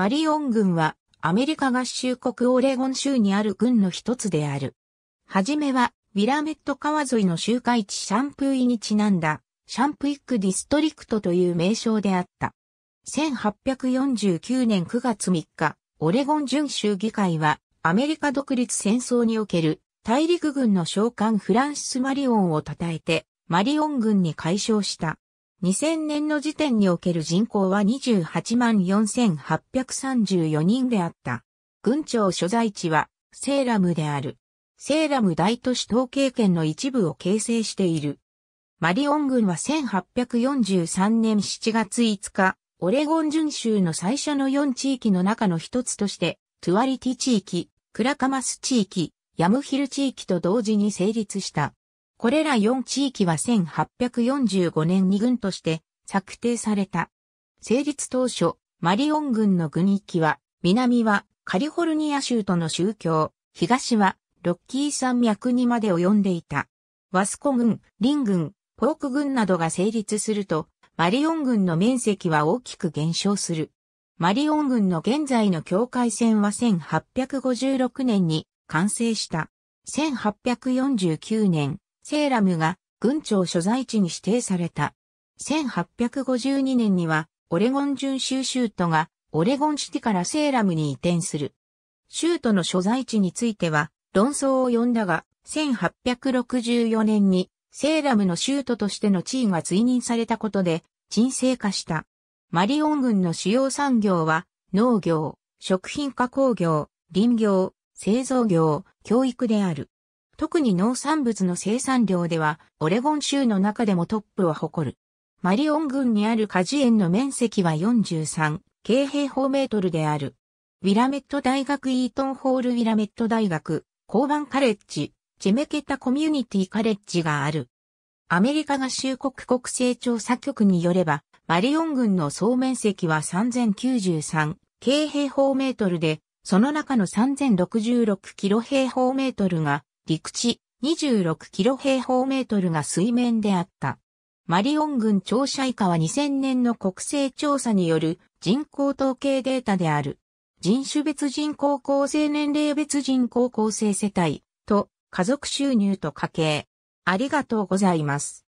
マリオン軍はアメリカ合衆国オレゴン州にある軍の一つである。はじめはウィラメット川沿いの集会地シャンプーイにちなんだシャンプイックディストリクトという名称であった。1849年9月3日、オレゴン準州議会はアメリカ独立戦争における大陸軍の将官フランシス・マリオンを称えてマリオン軍に解消した。2000年の時点における人口は28万4834人であった。郡庁所在地はセーラムである。セーラム大都市統計圏の一部を形成している。マリオン郡は1843年7月5日、オレゴン巡州の最初の4地域の中の一つとして、トゥアリティ地域、クラカマス地域、ヤムヒル地域と同時に成立した。これら4地域は1845年に軍として策定された。成立当初、マリオン軍の軍域は、南はカリフォルニア州との宗教、東はロッキー山脈にまで及んでいた。ワスコ軍、リン軍、ポーク軍などが成立すると、マリオン軍の面積は大きく減少する。マリオン軍の現在の境界線は1856年に完成した。1849年、セーラムが軍庁所在地に指定された。1852年には、オレゴン準州州都が、オレゴンシティからセーラムに移転する。州都の所在地については、論争を呼んだが、1864年に、セーラムの州都としての地位が追認されたことで、沈静化した。マリオン郡の主要産業は、農業、食品加工業、林業、製造業、教育である。特に農産物の生産量では、オレゴン州の中でもトップを誇る。マリオン郡にある果樹園の面積は43京平方メートルである。ウィラメット大学イートンホールウィラメット大学、交番カレッジ、チェメケタコミュニティカレッジがある。アメリカ合衆国国勢調査局によれば、マリオン郡の総面積は3093京平方メートルで、その中の3066キロ平方メートルが陸地26キロ平方メートルが水面であった。マリオン郡庁舎以下は2000年の国勢調査による人口統計データである。人種別人口構成年齢別人口構成世帯と家族収入と家計。ありがとうございます。